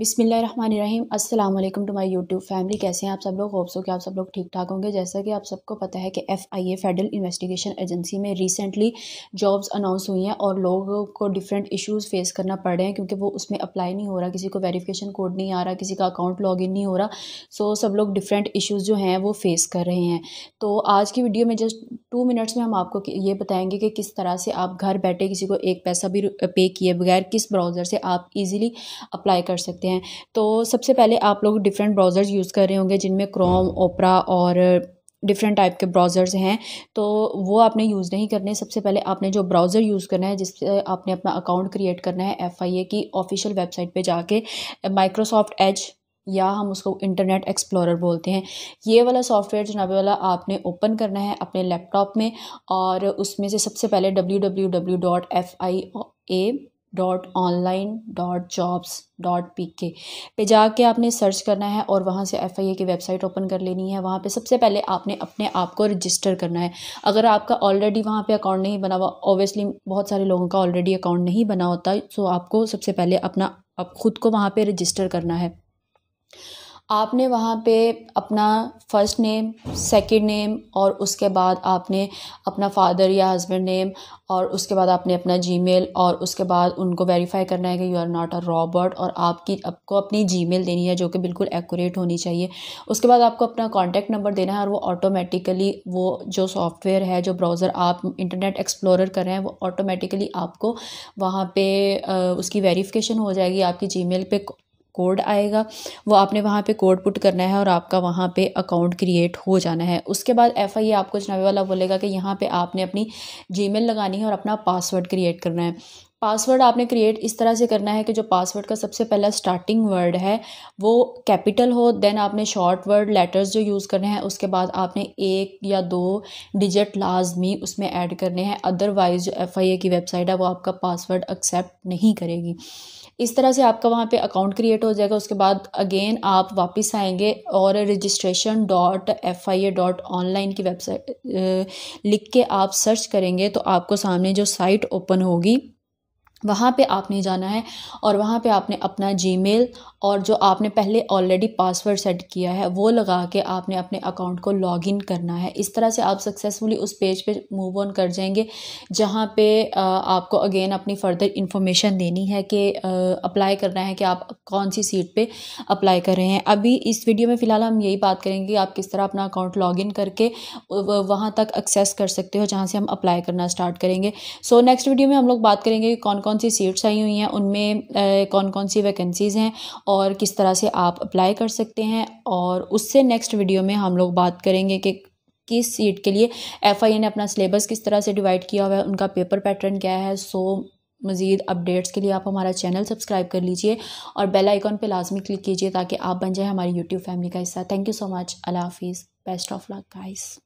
बिसमीम अस्सलाम वालेकुम टू माय यूट्यूब फैमिली कैसे हैं आप सब लोग होप्स हो कि आप सब लोग ठीक ठाक होंगे जैसा कि आप सबको पता है कि F I A federal investigation agency में रिसेंटली जॉब्स अनाउंस हुई हैं और लोगों को डिफरेंट इश्यूज फेस करना पड़ रहे हैं क्योंकि वो उसमें अप्लाई नहीं हो रहा किसी को वेरीफ़िकेशन कोड नहीं आ रहा किसी का अकाउंट लॉग इन नहीं हो रहा सो सब लोग डिफरेंट इशूज़ जो हैं वो फेस कर रहे हैं तो आज की वीडियो में जस्ट टू मिनट्स में हम आपको ये बताएंगे कि किस तरह से आप घर बैठे किसी को एक पैसा भी पे किए बगैर किस ब्राउज़र से आप ईज़िली अप्लाई कर सकते हैं हैं तो सबसे पहले आप लोग डिफरेंट ब्राउज़र्स यूज़ कर रहे होंगे जिनमें क्रोम ओपरा और डिफरेंट टाइप के ब्राउज़र्स हैं तो वो आपने यूज़ नहीं करने सबसे पहले आपने जो ब्राउज़र यूज़ करना है जिससे आपने अपना अकाउंट क्रिएट करना है एफ आई ए की ऑफिशियल वेबसाइट पे जाके माइक्रोसॉफ्ट एज या हम उसको इंटरनेट एक्सप्लोरर बोलते हैं ये वाला सॉफ्टवेयर जनाबे वाला आपने ओपन करना है अपने लैपटॉप में और उसमें से सबसे पहले W W W dot F I A dot online dot jobs dot P K पे जाके आपने सर्च करना है और वहाँ से एफ आई ए की वेबसाइट ओपन कर लेनी है वहाँ पे सबसे पहले आपने अपने आप को रजिस्टर करना है अगर आपका ऑलरेडी वहाँ पे अकाउंट नहीं बना हुआ ऑब्वियसली बहुत सारे लोगों का ऑलरेडी अकाउंट नहीं बना होता सो आपको सबसे पहले अपना आप खुद को वहाँ पे रजिस्टर करना है आपने वहाँ पे अपना फ़र्स्ट नेम सेकंड नेम और उसके बाद आपने अपना फ़ादर या हस्बैंड नेम और उसके बाद आपने अपना जीमेल और उसके बाद उनको वेरीफाई करना है कि you are not a robot और आपकी आपको अपनी जीमेल देनी है जो कि बिल्कुल एक्यूरेट होनी चाहिए उसके बाद आपको अपना कॉन्टैक्ट नंबर देना है और वो ऑटोमेटिकली वो जो सॉफ्टवेयर है जो ब्राउज़र आप इंटरनेट एक्सप्लोरर कर रहे हैं वो ऑटोमेटिकली आपको वहाँ पर उसकी वेरीफिकेशन हो जाएगी आपकी जी मेल कोड आएगा वो आपने वहाँ पे कोड पुट करना है और आपका वहाँ पे अकाउंट क्रिएट हो जाना है उसके बाद एफ आई आपको जनाबे वाला बोलेगा कि यहाँ पे आपने अपनी जीमेल लगानी है और अपना पासवर्ड क्रिएट करना है पासवर्ड आपने क्रिएट इस तरह से करना है कि जो पासवर्ड का सबसे पहला स्टार्टिंग वर्ड है वो कैपिटल हो देन आपने शॉर्ट वर्ड लेटर्स जो यूज़ करने हैं उसके बाद आपने एक या दो डिजिट लाजमी उसमें ऐड करने हैं अदरवाइज़ जो एफ़ आई ए की वेबसाइट है वो आपका पासवर्ड एक्सेप्ट नहीं करेगी इस तरह से आपका वहाँ पे अकाउंट क्रिएट हो जाएगा उसके बाद अगेन आप वापस आएंगे और registration dot F I A dot online की वेबसाइट लिख के आप सर्च करेंगे तो आपको सामने जो साइट ओपन होगी वहाँ पे आपने जाना है और वहाँ पे आपने अपना जीमेल और जो आपने पहले ऑलरेडी पासवर्ड सेट किया है वो लगा के आपने अपने अकाउंट को लॉगिन करना है इस तरह से आप सक्सेसफुली उस पेज पे मूव ऑन कर जाएंगे जहाँ पे आपको अगेन अपनी फर्दर इन्फॉर्मेशन देनी है कि अप्लाई करना है कि आप कौन सी सीट पे अप्लाई कर रहे हैं अभी इस वीडियो में फ़िलहाल हम यही बात करेंगे कि आप किस तरह अपना अकाउंट लॉगिन करके वहाँ तक एक्सेस कर सकते हो जहाँ से हम अप्लाई करना स्टार्ट करेंगे सो नेक्स्ट वीडियो में हम लोग बात करेंगे कि कौन कौन कौन सी सीट्स आई हुई हैं उनमें कौन कौन सी वैकेंसीज़ हैं और किस तरह से आप अप्लाई कर सकते हैं और उससे नेक्स्ट वीडियो में हम लोग बात करेंगे कि किस सीट के लिए एफ ने अपना सिलेबस किस तरह से डिवाइड किया हुआ है उनका पेपर पैटर्न क्या है सो मज़ीद अपडेट्स के लिए आप हमारा चैनल सब्सक्राइब कर लीजिए और बेल आइकॉन पे लाजमी क्लिक कीजिए ताकि आप बन जाए हमारी यूट्यूब फैमिली का हिस्सा थैंक यू सो मच अल्लाह हाफिज़ बेस्ट ऑफ लक गाइस